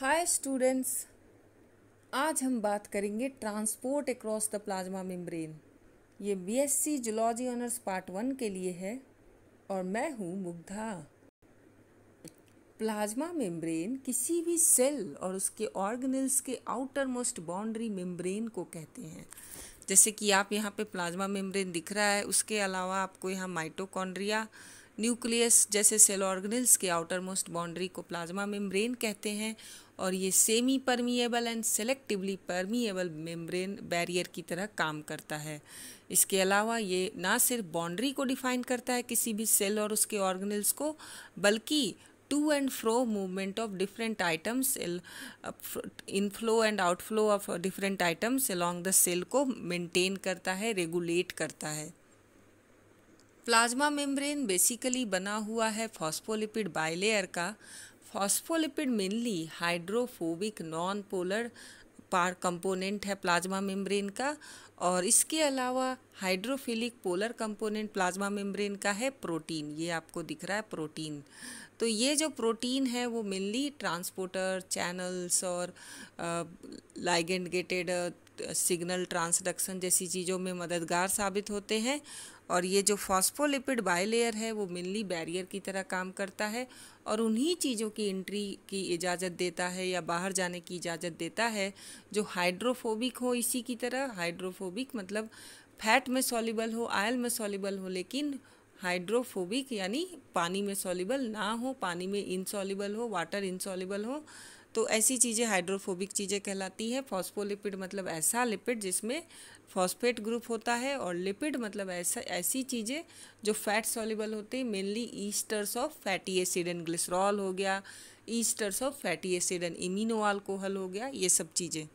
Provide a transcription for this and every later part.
hi students आज हम बात करेंगे transport across the plasma membrane ये BSc zoology honours part one के लिए है और मैं हूँ मुग्धा प्लाज्मा मेम्ब्रेन किसी भी सेल और उसके ऑर्गेनल्स के आउटर मोस्ट बाउंड्री मेम्ब्रेन को कहते हैं जैसे कि आप यहाँ पे प्लाज्मा मेम्ब्रेन दिख रहा है उसके अलावा आपको यहाँ माइटोकॉन्ड्रिया न्यूक्लियस जैसे सेल ऑर्गेनल्स के आउटर मोस्ट बाउंड्री को प्लाज्मा मेम्ब्रेन कहते हैं और ये semipermeable and selectively permeable membrane barrier की तरह काम करता है इसके अलावा ये ना सिर्फ बाउंड्री को डिफाइन करता है किसी भी सेल और उसके ऑर्गेनल्स को बल्कि to and fro movement of different items inflow and outflow of different items along the cell को मेंटेन करता है रेगुलेट करता है प्लाज्मा मेम्ब्रेन बेसिकली बना हुआ है फॉस्फोलिपिड बाइलेयर का phospholipid mainly hydrophobic non polar पार कंपोनेंट है प्लाज्मा मेम्ब्रेन का और इसके अलावा hydrophilic polar component plasma membrane का है प्रोटीन ये आपको दिख रहा है प्रोटीन तो ये जो प्रोटीन है वो मेनली ट्रांसपोर्टर चैनल्स और लाइगेंड गेटेड सिग्नल ट्रांसडक्शन जैसी चीज़ों में मददगार साबित होते हैं और ये जो फॉस्फोलिपिड बायलेयर है वो मिलनी बैरियर की तरह काम करता है और उन्हीं चीज़ों की एंट्री की इजाज़त देता है या बाहर जाने की इजाज़त देता है जो हाइड्रोफोबिक हो इसी की तरह हाइड्रोफोबिक मतलब फैट में सॉलिबल हो आयल में सॉलिबल हो लेकिन हाइड्रोफोबिक यानी पानी में सॉलिबल ना हो पानी में इनसॉलिबल हो वाटर इनसॉलिबल हो तो ऐसी चीज़ें हाइड्रोफोबिक चीज़ें कहलाती है फॉस्फोलिपिड मतलब ऐसा लिपिड जिसमें फॉस्फेट ग्रुप होता है और लिपिड मतलब ऐसा ऐसी चीज़ें जो फैट सॉल्युबल होते हैं mainly esters of fatty acid and glycerol हो गया esters of fatty acid and amino alcohol हो गया ये सब चीज़ें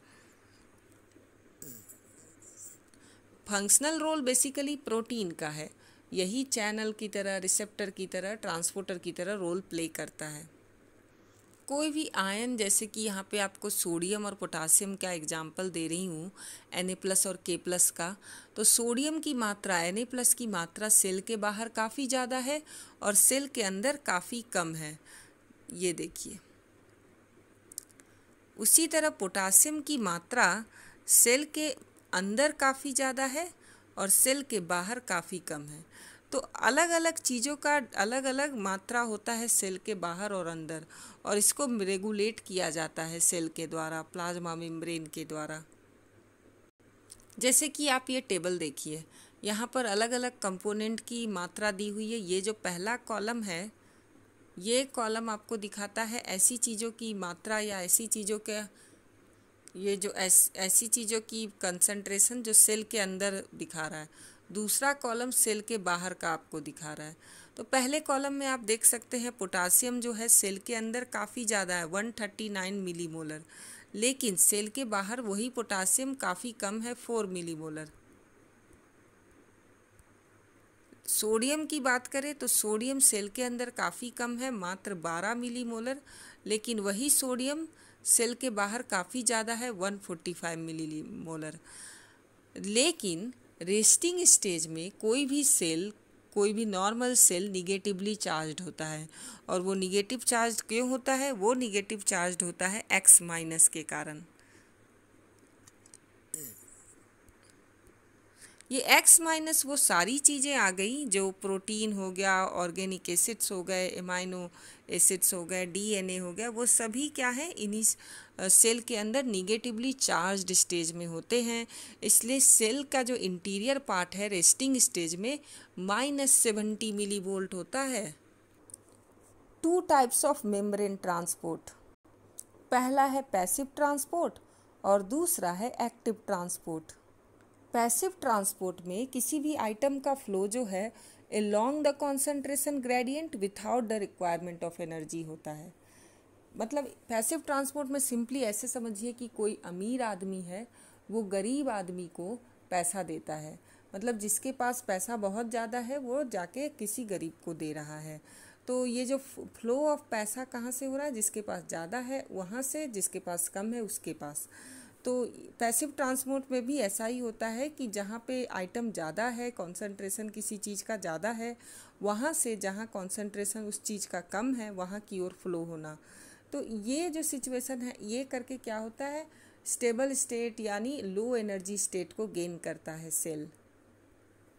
फंक्शनल रोल बेसिकली प्रोटीन का है यही चैनल की तरह रिसेप्टर की तरह ट्रांसपोर्टर की तरह रोल प्ले करता है कोई भी आयन जैसे कि यहाँ पे आपको सोडियम और पोटासियम का एग्जाम्पल दे रही हूँ एन प्लस और के प्लस का तो सोडियम की मात्रा एन प्लस की मात्रा सेल के बाहर काफ़ी ज़्यादा है और सेल के अंदर काफ़ी कम है ये देखिए उसी तरह पोटासियम की मात्रा सेल के अंदर काफ़ी ज़्यादा है और सेल के बाहर काफ़ी कम है तो अलग अलग चीज़ों का अलग अलग मात्रा होता है सेल के बाहर और अंदर और इसको रेगुलेट किया जाता है सेल के द्वारा प्लाज्मा मेम्ब्रेन के द्वारा जैसे कि आप ये टेबल देखिए यहाँ पर अलग अलग कंपोनेंट की मात्रा दी हुई है ये जो पहला कॉलम है ये कॉलम आपको दिखाता है ऐसी चीज़ों की मात्रा या ऐसी चीज़ों के ये जो ऐस, ऐसी चीज़ों की कंसंट्रेशन जो सेल के अंदर दिखा रहा है दूसरा कॉलम सेल के बाहर का आपको दिखा रहा है तो पहले कॉलम में आप देख सकते हैं पोटासियम जो है सेल के अंदर काफ़ी ज़्यादा है 139 मिलीमोलर लेकिन सेल के बाहर वही पोटासियम काफ़ी कम है 4 मिलीमोलर सोडियम की बात करें तो सोडियम सेल के अंदर काफ़ी कम है मात्र 12 मिलीमोलर लेकिन वही सोडियम सेल के बाहर काफ़ी ज़्यादा है 145 मोलर लेकिन रेस्टिंग स्टेज में कोई भी सेल कोई भी नॉर्मल सेल निगेटिवली चार्ज होता है और वो निगेटिव चार्ज क्यों होता है वो निगेटिव चार्ज होता है एक्स माइनस के कारण ये एक्स माइनस वो सारी चीज़ें आ गई जो प्रोटीन हो गया ऑर्गेनिक एसिड्स हो गए एमाइनो एसिड्स हो गए डीएनए हो गया वो सभी क्या है इन्हीं सेल के अंदर निगेटिवली चार्ज स्टेज में होते हैं इसलिए सेल का जो इंटीरियर पार्ट है रेस्टिंग स्टेज में माइनस सेवेंटी मिली वोल्ट होता है two types of membrane transport पहला है पैसिव ट्रांसपोर्ट और दूसरा है एक्टिव ट्रांसपोर्ट पैसिव ट्रांसपोर्ट में किसी भी आइटम का फ्लो जो है along the concentration gradient without the requirement of energy होता है मतलब पैसिव ट्रांसपोर्ट में सिंपली ऐसे समझिए कि कोई अमीर आदमी है वो गरीब आदमी को पैसा देता है मतलब जिसके पास पैसा बहुत ज़्यादा है वो जाके किसी गरीब को दे रहा है तो ये जो फ्लो ऑफ पैसा कहाँ से हो रहा है जिसके पास ज़्यादा है वहाँ से जिसके पास कम है उसके पास तो पैसिव ट्रांसपोर्ट में भी ऐसा ही होता है कि जहाँ पे आइटम ज़्यादा है कंसंट्रेशन किसी चीज़ का ज़्यादा है वहाँ से जहाँ कंसंट्रेशन उस चीज़ का कम है वहाँ की ओर फ्लो होना तो ये जो सिचुएशन है ये करके क्या होता है स्टेबल स्टेट यानी लो एनर्जी स्टेट को गेन करता है सेल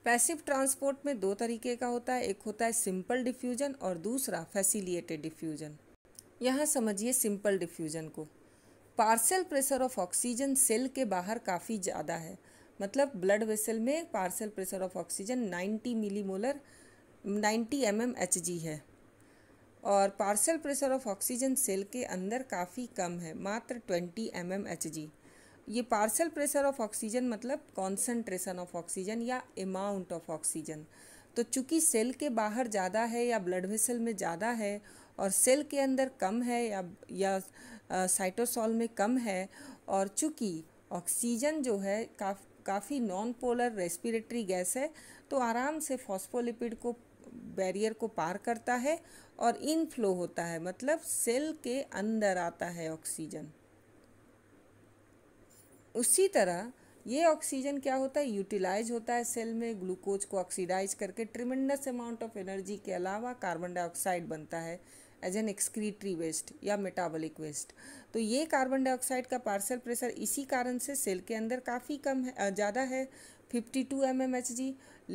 पैसिव ट्रांसपोर्ट में दो तरीके का होता है एक होता है सिंपल डिफ्यूजन और दूसरा फैसिलिएटेड डिफ्यूजन यहाँ समझिए सिंपल डिफ्यूजन को partial pressure of oxygen cell के बाहर काफ़ी ज़्यादा है मतलब ब्लड वेसल में partial pressure of oxygen 90 millimolar 90 M M H G है और partial pressure of oxygen cell के अंदर काफ़ी कम है मात्र 20 एम एम एच जी ये पार्सल प्रेशर ऑफ ऑक्सीजन मतलब कॉन्सेंट्रेशन ऑफ ऑक्सीजन या अमाउंट ऑफ ऑक्सीजन तो चूंकि सेल के बाहर ज़्यादा है या ब्लड वेसल में ज़्यादा है और सेल के अंदर कम है या या साइटोसॉल में कम है और चूँकि ऑक्सीजन जो है काफ काफ़ी नॉन पोलर रेस्पिरेटरी गैस है तो आराम से फॉस्फोलिपिड को बैरियर को पार करता है और इन फ्लो होता है मतलब सेल के अंदर आता है ऑक्सीजन उसी तरह ये ऑक्सीजन क्या होता है यूटिलाइज होता है सेल में ग्लूकोज को ऑक्सीडाइज करके ट्रिमेंडस अमाउंट ऑफ एनर्जी के अलावा कार्बन डाइऑक्साइड बनता है एज एन एक्सक्रीटरी वेस्ट या मेटाबॉलिक वेस्ट तो ये कार्बन डाइऑक्साइड का पार्सल प्रेशर इसी कारण से सेल के अंदर काफ़ी कम है ज़्यादा है 52 टू एम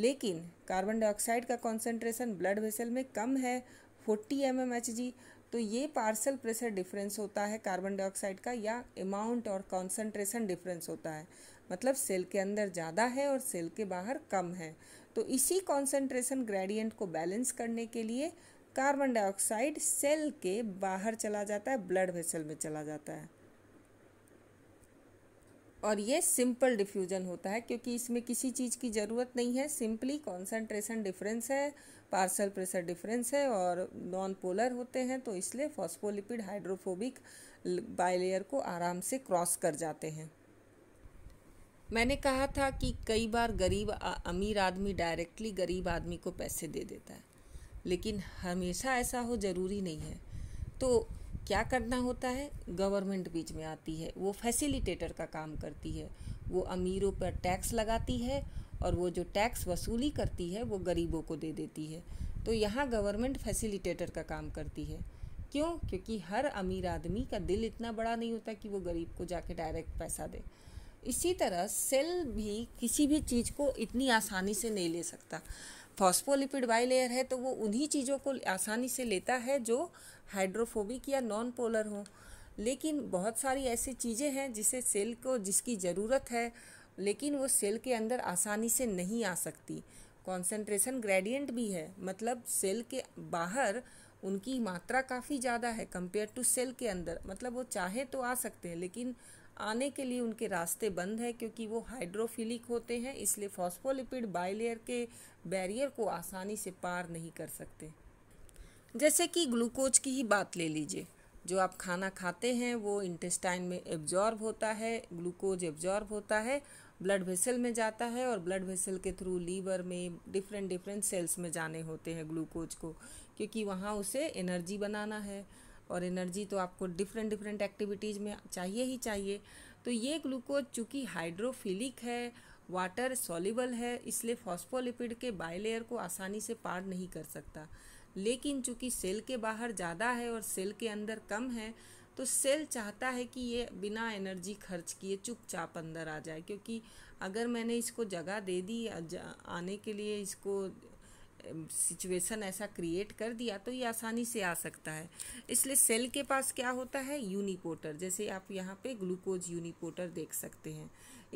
लेकिन कार्बन डाइऑक्साइड का कॉन्सेंट्रेशन ब्लड वेसल में कम है 40 एम mm तो ये पार्सल प्रेशर डिफरेंस होता है कार्बन डाइऑक्साइड का या अमाउंट और कॉन्सेंट्रेशन डिफरेंस होता है मतलब सेल के अंदर ज़्यादा है और सेल के बाहर कम है तो इसी कॉन्सेंट्रेशन ग्रेडियंट को बैलेंस करने के लिए कार्बन डाइऑक्साइड सेल के बाहर चला जाता है ब्लड वेसल में चला जाता है और ये सिंपल डिफ्यूजन होता है क्योंकि इसमें किसी चीज़ की ज़रूरत नहीं है सिंपली कॉन्सेंट्रेशन डिफरेंस है पार्सल प्रेशर डिफरेंस है और नॉन पोलर होते हैं तो इसलिए फॉस्फोलिपिड हाइड्रोफोबिक बायलेयर को आराम से क्रॉस कर जाते हैं मैंने कहा था कि कई बार गरीब अमीर आदमी डायरेक्टली गरीब आदमी को पैसे दे देता है लेकिन हमेशा ऐसा हो ज़रूरी नहीं है तो क्या करना होता है गवर्नमेंट बीच में आती है वो फैसिलिटेटर का काम करती है वो अमीरों पर टैक्स लगाती है और वो जो टैक्स वसूली करती है वो गरीबों को दे देती है तो यहाँ गवर्नमेंट फैसिलिटेटर का काम करती है क्यों क्योंकि हर अमीर आदमी का दिल इतना बड़ा नहीं होता कि वो गरीब को जाके डायरेक्ट पैसा दे इसी तरह सेल भी किसी भी चीज़ को इतनी आसानी से नहीं ले सकता फॉस्फोलिपिड बाई लेयर है तो वो उन्हीं चीज़ों को आसानी से लेता है जो हाइड्रोफोबिक या नॉन पोलर हों लेकिन बहुत सारी ऐसी चीज़ें हैं जिसे सेल को जिसकी ज़रूरत है लेकिन वो सेल के अंदर आसानी से नहीं आ सकती कॉन्सेंट्रेशन ग्रेडियंट भी है मतलब सेल के बाहर उनकी मात्रा काफ़ी ज़्यादा है कंपेयर टू सेल के अंदर मतलब वो चाहे तो आ सकते हैं लेकिन आने के लिए उनके रास्ते बंद है क्योंकि वो हाइड्रोफिलिक होते हैं इसलिए फॉस्फोलिपिड बाइलेयर के बैरियर को आसानी से पार नहीं कर सकते जैसे कि ग्लूकोज की ही बात ले लीजिए जो आप खाना खाते हैं वो इंटेस्टाइन में एब्जॉर्ब होता है ग्लूकोज एब्जॉर्ब होता है ब्लड वेसल में जाता है और ब्लड वेसल के थ्रू लीवर में डिफरेंट डिफरेंट सेल्स में जाने होते हैं ग्लूकोज को क्योंकि वहाँ उसे एनर्जी बनाना है और एनर्जी तो आपको डिफरेंट डिफरेंट एक्टिविटीज़ में चाहिए ही चाहिए तो ये ग्लूकोज चूँकि हाइड्रोफिलिक है वाटर सॉलिबल है इसलिए फॉस्फोलिपिड के बायलेयर को आसानी से पार नहीं कर सकता लेकिन चूँकि सेल के बाहर ज़्यादा है और सेल के अंदर कम है तो सेल चाहता है कि ये बिना एनर्जी खर्च किए चुपचाप अंदर आ जाए क्योंकि अगर मैंने इसको जगह दे दी आने के लिए इसको सिचुएशन ऐसा क्रिएट कर दिया तो ये आसानी से आ सकता है इसलिए सेल के पास क्या होता है यूनिपोटर जैसे आप यहाँ पे ग्लूकोज यूनिपोटर देख सकते हैं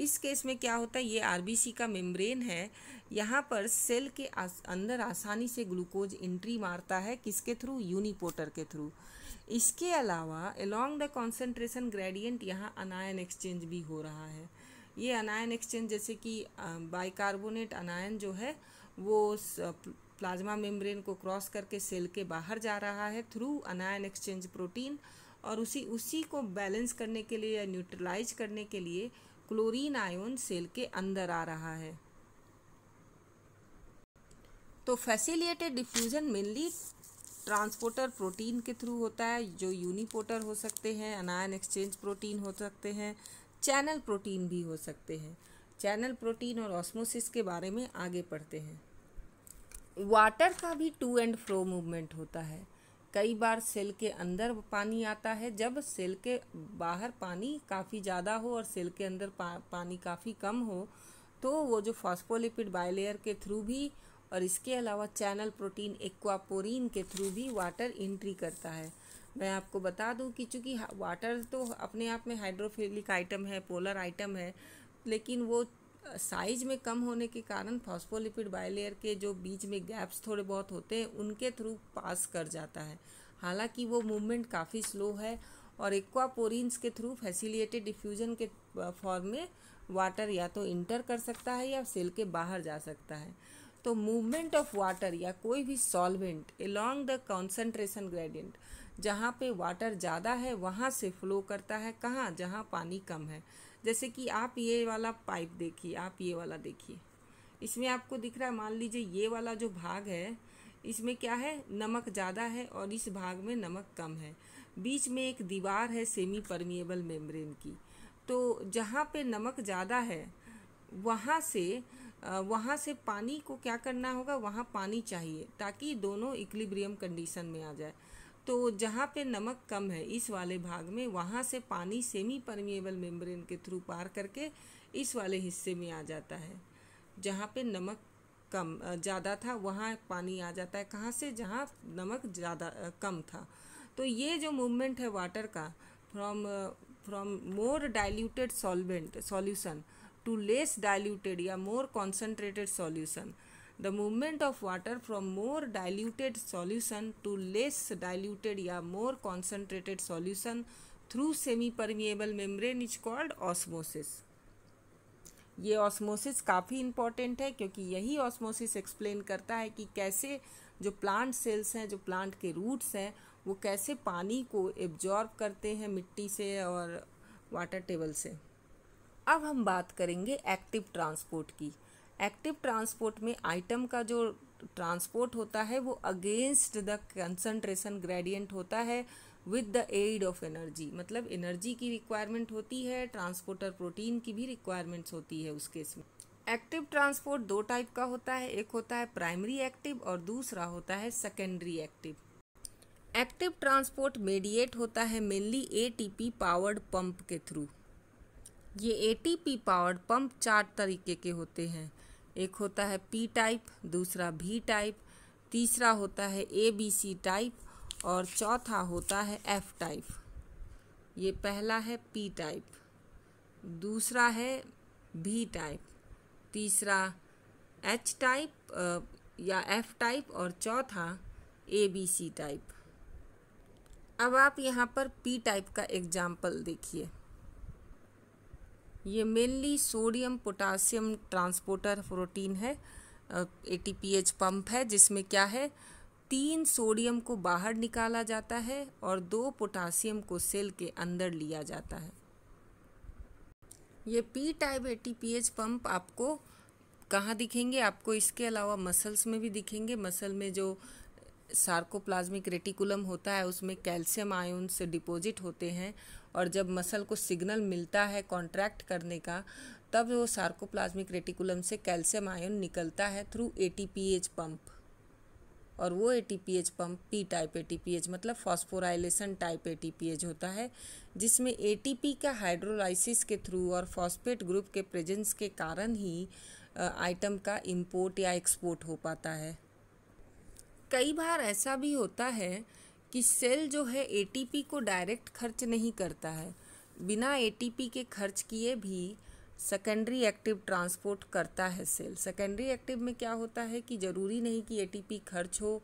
इस केस में क्या होता है ये आरबीसी का मेम्ब्रेन है यहाँ पर सेल के आस, अंदर आसानी से ग्लूकोज एंट्री मारता है किसके थ्रू यूनिपोटर के थ्रू इसके अलावा अलोंग द कॉन्सेंट्रेशन ग्रेडियंट यहाँ अनायन एक्सचेंज भी हो रहा है ये अनायन एक्सचेंज जैसे कि बाइकार्बोनेट अनायन जो है वो प्लाज्मा मेम्ब्रेन को क्रॉस करके सेल के बाहर जा रहा है थ्रू अनायन एक्सचेंज प्रोटीन और उसी उसी को बैलेंस करने के लिए या न्यूट्रलाइज करने के लिए क्लोरीन आयन सेल के अंदर आ रहा है तो facilitated diffusion mainly transporter protein के थ्रू होता है जो यूनिपोर्टर हो सकते हैं अनायन एक्सचेंज प्रोटीन हो सकते हैं चैनल प्रोटीन भी हो सकते हैं चैनल प्रोटीन और ऑस्मोसिस के बारे में आगे पढ़ते हैं वाटर का भी टू एंड फ्रो मूवमेंट होता है कई बार सेल के अंदर पानी आता है जब सेल के बाहर पानी काफ़ी ज़्यादा हो और सेल के अंदर पा, पानी काफ़ी कम हो तो वो जो फॉस्फोलिपिड बायलेयर के थ्रू भी और इसके अलावा चैनल प्रोटीन एक्वापोरिन के थ्रू भी वाटर इंट्री करता है मैं आपको बता दूं कि चूंकि वाटर तो अपने आप में हाइड्रोफिलिक आइटम है पोलर आइटम है लेकिन वो साइज में कम होने के कारण फॉस्फोलिपिड बायलेयर के जो बीच में गैप्स थोड़े बहुत होते हैं उनके थ्रू पास कर जाता है हालांकि वो मूवमेंट काफ़ी स्लो है और एक्वापोरिन्स के थ्रू फैसिलिटेड डिफ्यूज़न के फॉर्म में वाटर या तो इंटर कर सकता है या सेल के बाहर जा सकता है तो मूवमेंट ऑफ वाटर या कोई भी solvent along the concentration gradient जहाँ पे वाटर ज़्यादा है वहाँ से फ्लो करता है कहाँ जहाँ पानी कम है जैसे कि आप ये वाला पाइप देखिए आप ये वाला देखिए इसमें आपको दिख रहा है मान लीजिए ये वाला जो भाग है इसमें क्या है नमक ज़्यादा है और इस भाग में नमक कम है बीच में एक दीवार है सेमी परमिएबल मेम्ब्रेन की तो जहाँ पे नमक ज़्यादा है वहाँ से वहाँ से पानी को क्या करना होगा वहाँ पानी चाहिए ताकि दोनों इक्लिब्रियम कंडीशन में आ जाए तो जहाँ पे नमक कम है इस वाले भाग में वहाँ से पानी सेमी परमिएबल मेम्ब्रेन के थ्रू पार करके इस वाले हिस्से में आ जाता है जहाँ पे नमक कम ज़्यादा था वहाँ पानी आ जाता है कहाँ से जहाँ नमक ज़्यादा कम था तो ये जो मूवमेंट है वाटर का from from more diluted solvent solution to less diluted या more concentrated solution the movement of water from more diluted solution to less diluted या more concentrated solution through semipermeable membrane is called osmosis ये osmosis काफ़ी important है क्योंकि यही osmosis explain करता है कि कैसे जो प्लांट सेल्स हैं जो प्लांट के रूट्स हैं वो कैसे पानी को एब्जॉर्ब करते हैं मिट्टी से और वाटर टेबल से अब हम बात करेंगे एक्टिव ट्रांसपोर्ट की एक्टिव ट्रांसपोर्ट में आइटम का जो ट्रांसपोर्ट होता है वो अगेंस्ट द कंसनट्रेशन ग्रेडियंट होता है with the aid of energy मतलब एनर्जी की रिक्वायरमेंट होती है ट्रांसपोर्टर प्रोटीन की भी रिक्वायरमेंट्स होती है उस केस में एक्टिव ट्रांसपोर्ट दो टाइप का होता है एक होता है प्राइमरी एक्टिव और दूसरा होता है secondary active active transport mediate होता है मेनली एटीपी पावर्ड पंप के थ्रू ये एटीपी पावर्ड पंप चार तरीके के होते हैं एक होता है पी टाइप दूसरा भी टाइप तीसरा होता है ए बी सी टाइप और चौथा होता है एफ टाइप ये पहला है पी टाइप दूसरा है भी टाइप तीसरा एच टाइप या एफ टाइप और चौथा ए बी सी टाइप अब आप यहाँ पर पी टाइप का एग्जाम्पल देखिए ये mainly sodium potassium transporter protein है ए टी पी एच है जिसमें क्या है तीन सोडियम को बाहर निकाला जाता है और दो पोटासियम को सेल के अंदर लिया जाता है ये P type A T P H आपको कहाँ दिखेंगे आपको इसके अलावा मसल्स में भी दिखेंगे मसल में जो सार्कोप्लाज्मिक रेटिकुलम होता है उसमें कैल्शियम आयन से डिपॉजिट होते हैं और जब मसल को सिग्नल मिलता है कॉन्ट्रैक्ट करने का तब वो सार्कोप्लाज्मिक रेटिकुलम से कैल्शियम आयन निकलता है थ्रू ए पंप और वो a pump P type A मतलब फॉस्फोराइलेशन टाइप ए होता है जिसमें ए का हाइड्रोलाइसिस के थ्रू और फॉस्फेट ग्रुप के प्रेजेंस के कारण ही आइटम का इंपोर्ट या एक्सपोर्ट हो पाता है कई बार ऐसा भी होता है कि सेल जो है एटीपी को डायरेक्ट खर्च नहीं करता है बिना एटीपी के खर्च किए भी सेकेंडरी एक्टिव ट्रांसपोर्ट करता है सेल सेकेंडरी एक्टिव में क्या होता है कि ज़रूरी नहीं कि एटीपी खर्च हो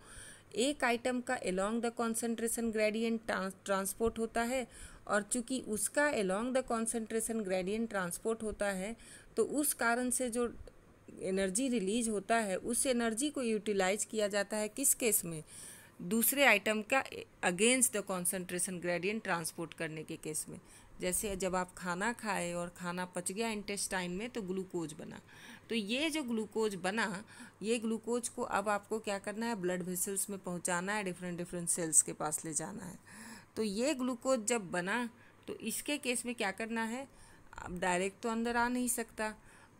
एक आइटम का along the concentration gradient transport होता है और चूंकि उसका along the concentration gradient transport होता है तो उस कारण से जो एनर्जी रिलीज होता है उस एनर्जी को यूटिलाइज किया जाता है किस केस में दूसरे आइटम का against the concentration gradient transport करने के केस में जैसे जब आप खाना खाए और खाना पच गया इंटेस्टाइन में तो ग्लूकोज बना तो ये जो ग्लूकोज बना ये ग्लूकोज को अब आपको क्या करना है ब्लड वेसल्स में पहुंचाना है डिफरेंट डिफरेंट सेल्स के पास ले जाना है तो ये ग्लूकोज जब बना तो इसके केस में क्या करना है अब डायरेक्ट तो अंदर आ नहीं सकता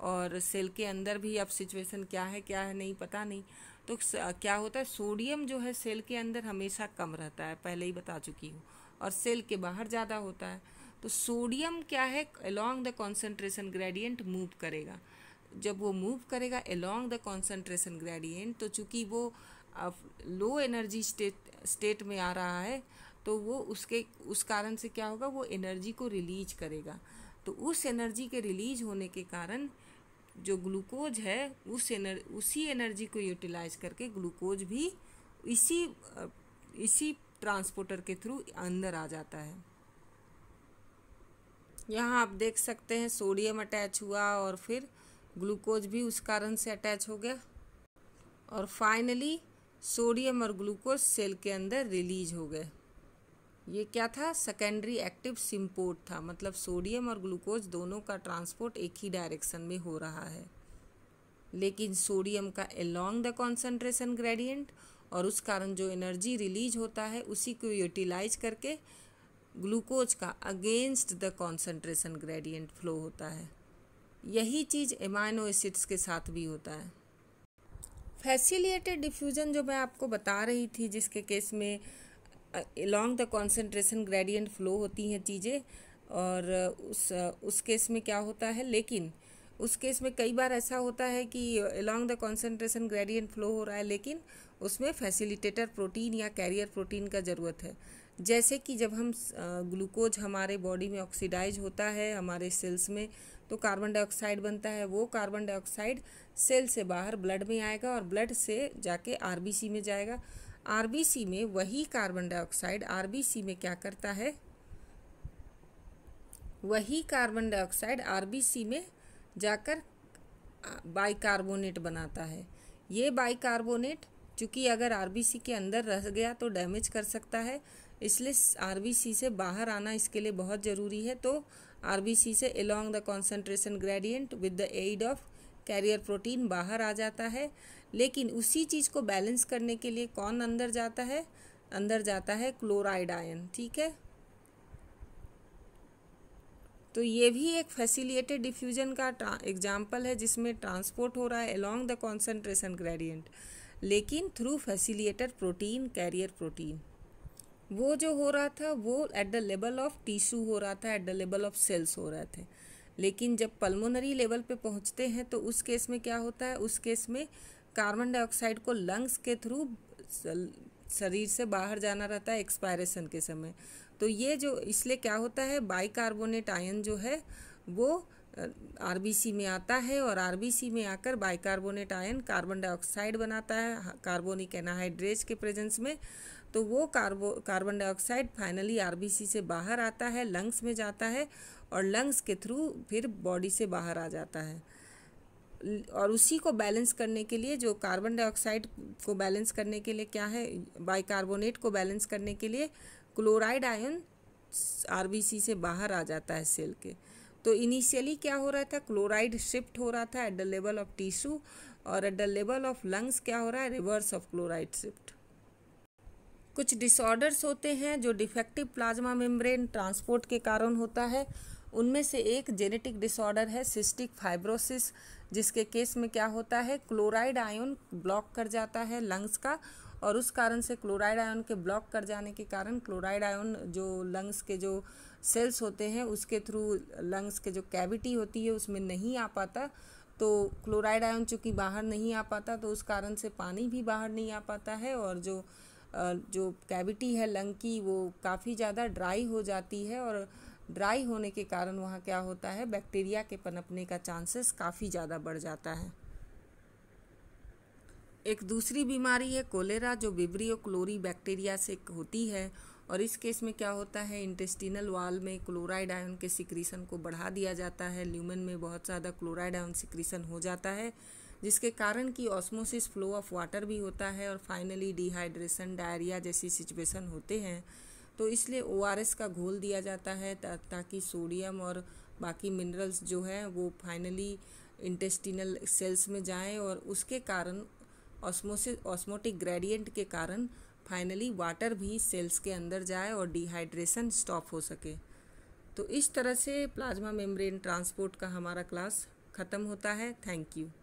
और सेल के अंदर भी अब सिचुएशन क्या है क्या है नहीं पता नहीं तो क्या होता है सोडियम जो है सेल के अंदर हमेशा कम रहता है पहले ही बता चुकी हूँ और सेल के बाहर ज़्यादा होता है तो सोडियम क्या है along the concentration gradient move करेगा जब वो मूव करेगा अलॉन्ग द कॉन्सेंट्रेशन ग्रेडियंट तो चूँकि वो लो एनर्जी स्टेट स्टेट में आ रहा है तो वो उसके उस कारण से क्या होगा वो एनर्जी को रिलीज करेगा तो उस एनर्जी के रिलीज होने के कारण जो ग्लूकोज है उस एनर उसी एनर्जी को यूटिलाइज करके ग्लूकोज भी इसी इसी ट्रांसपोर्टर के थ्रू अंदर आ जाता है यहाँ आप देख सकते हैं सोडियम अटैच हुआ और फिर ग्लूकोज भी उस कारण से अटैच हो गया और फाइनली सोडियम और ग्लूकोज सेल के अंदर रिलीज हो गए ये क्या था सेकेंडरी एक्टिव सिम्पोर्ट था मतलब सोडियम और ग्लूकोज दोनों का ट्रांसपोर्ट एक ही डायरेक्शन में हो रहा है लेकिन सोडियम का एलोंग द कॉन्सेंट्रेशन ग्रेडियंट और उस कारण जो एनर्जी रिलीज होता है उसी को यूटिलाइज करके ग्लूकोज का against the concentration gradient flow होता है यही चीज़ एमाइनो एसिड्स के साथ भी होता है फैसिलिएटेड डिफ्यूज़न जो मैं आपको बता रही थी जिसके केस में along the concentration gradient flow होती हैं चीज़ें और उस उस केस में क्या होता है लेकिन उस केस में कई बार ऐसा होता है कि along the concentration gradient flow हो रहा है लेकिन उसमें फैसिलिटेटर प्रोटीन या कैरियर प्रोटीन का ज़रूरत है जैसे कि जब हम ग्लूकोज हमारे बॉडी में ऑक्सीडाइज होता है हमारे सेल्स में तो कार्बन डाइऑक्साइड बनता है वो कार्बन डाइऑक्साइड सेल से बाहर ब्लड में आएगा और ब्लड से जाके आरबीसी में जाएगा आरबीसी में वही कार्बन डाइऑक्साइड आरबीसी में क्या करता है वही कार्बन डाइऑक्साइड आरबीसी में जाकर बाइकार्बोनेट बनाता है ये बाइकार्बोनेट चूँकि अगर आरबीसी के अंदर रह गया तो डैमेज कर सकता है इसलिए आरबीसी से बाहर आना इसके लिए बहुत ज़रूरी है तो आरबीसी से along the concentration gradient with the aid of carrier protein बाहर आ जाता है लेकिन उसी चीज़ को बैलेंस करने के लिए कौन अंदर जाता है अंदर जाता है क्लोराइड आयन ठीक है तो ये भी एक फैसिलिएटेड डिफ्यूजन का एग्जाम्पल है जिसमें ट्रांसपोर्ट हो रहा है अलोंग द कॉन्सेंट्रेशन ग्रेडियंट लेकिन through facilitated protein carrier protein वो जो हो रहा था वो at the level of tissue हो रहा था at the level of cells हो रहे थे लेकिन जब पल्मोनरी लेवल पे पहुंचते हैं तो उस केस में क्या होता है उस केस में कार्बन डाइऑक्साइड को लंग्स के थ्रू शरीर से बाहर जाना रहता है एक्सपायरेशन के समय तो ये जो इसलिए क्या होता है बाइकार्बोनेट आयन जो है वो आरबीसी में आता है और आरबीसी में आकर बाइकार्बोनेट आयन कार्बन डाइऑक्साइड बनाता है कार्बोनिक एनाहाइड्रेज के प्रेजेंस में तो वो carbo carbon dioxide finally RBC से बाहर आता है लंग्स में जाता है और लंग्स के थ्रू फिर बॉडी से बाहर आ जाता है और उसी को बैलेंस करने के लिए जो कार्बन डाइऑक्साइड को बैलेंस करने के लिए क्या है बाइकार्बोनेट को बैलेंस करने के लिए क्लोराइड आयन आर से बाहर आ जाता है सेल के तो इनिशियली क्या हो रहा था क्लोराइड शिफ्ट हो रहा था at the level of tissue और at the level of lungs क्या हो रहा है रिवर्स ऑफ क्लोराइड शिफ्ट कुछ डिसऑर्डर्स होते हैं जो डिफेक्टिव प्लाज्मा मेम्ब्रेन ट्रांसपोर्ट के कारण होता है उनमें से एक जेनेटिक डिसऑर्डर है सिस्टिक फाइब्रोसिस जिसके केस में क्या होता है क्लोराइड आयन ब्लॉक कर जाता है लंग्स का और उस कारण से क्लोराइड आयन के ब्लॉक कर जाने के कारण क्लोराइड आयन जो लंग्स के जो सेल्स होते हैं उसके थ्रू लंग्स के जो कैविटी होती है उसमें नहीं आ पाता तो क्लोराइड आयन चूँकि बाहर नहीं आ पाता तो उस कारण से पानी भी बाहर नहीं आ पाता है और जो जो कैविटी है लंग की वो काफ़ी ज़्यादा ड्राई हो जाती है और ड्राई होने के कारण वहाँ क्या होता है बैक्टीरिया के पनपने का चांसेस काफ़ी ज़्यादा बढ़ जाता है एक दूसरी बीमारी है कोलेरा जो विब्रियो क्लोरी बैक्टीरिया से होती है और इस केस में क्या होता है इंटेस्टिनल वाल में क्लोराइड आयन के सिक्रीसन को बढ़ा दिया जाता है ल्यूमन में बहुत ज़्यादा क्लोराइड आयन सिक्रीसन हो जाता है जिसके कारण कि ऑस्मोसिस फ्लो ऑफ वाटर भी होता है और फाइनली डिहाइड्रेशन डायरिया जैसी सिचुएशन होते हैं तो इसलिए ओ का घोल दिया जाता है ता, ताकि सोडियम और बाकी मिनरल्स जो हैं वो फाइनली इंटेस्टिनल सेल्स में जाएं और उसके कारण ऑस्मोसिस ऑस्मोटिक ग्रेडियंट के कारण फाइनली वाटर भी सेल्स के अंदर जाए और डिहाइड्रेशन स्टॉप हो सके तो इस तरह से प्लाज्मा मेम्ब्रेन ट्रांसपोर्ट का हमारा क्लास ख़त्म होता है थैंक यू